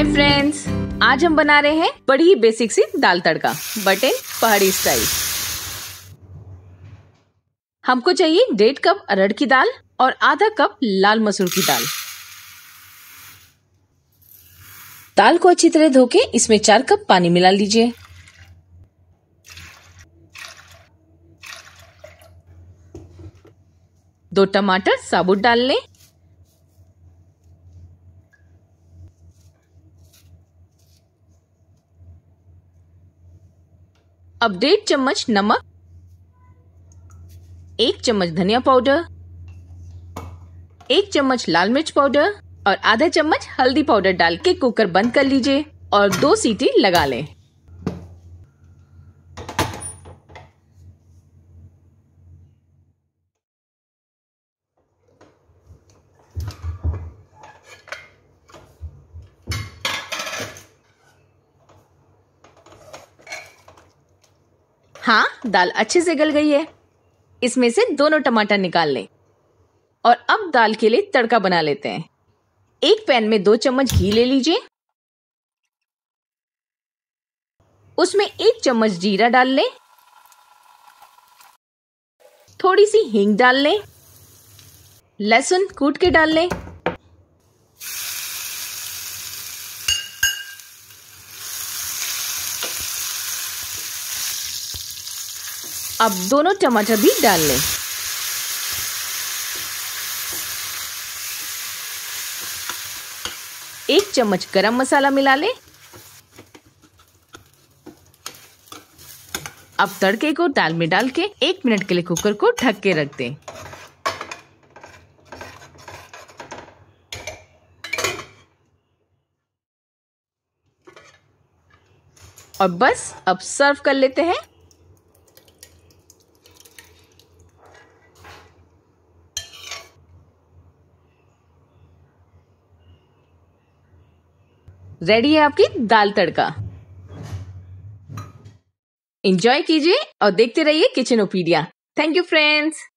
hi friends आज हम बना रहे हैं बड़ी basic C dal tadka but in पहाड़ी स्टाइल हमको चाहिए डेढ़ कप अरड़ की दाल और आधा कप लाल मसूर की दाल दाल को अच्छी तरह धो के इसमें चार कप पानी मिला लीजिए दो टमाटर साबुत डाल लें अब डेढ़ चम्मच नमक एक चम्मच धनिया पाउडर एक चम्मच लाल मिर्च पाउडर और आधा चम्मच हल्दी पाउडर डाल के कुकर बंद कर लीजिए और दो सीटी लगा लें हाँ दाल अच्छे से गल गई है इसमें से दोनों टमाटर निकाल लें और अब दाल के लिए तड़का बना लेते हैं एक पैन में दो चम्मच घी ले लीजिए उसमें एक चम्मच जीरा डाल लें थोड़ी सी हींग डाल लें लहसुन कूट के डाल लें अब दोनों टमाटर भी डाल लें एक चम्मच गरम मसाला मिला लें अब तड़के को दाल में डाल के एक मिनट के लिए कुकर को ढक के रख दें और बस अब सर्व कर लेते हैं रेडी है आपकी दाल तड़का इंजॉय कीजिए और देखते रहिए Kitchenopedia thank you friends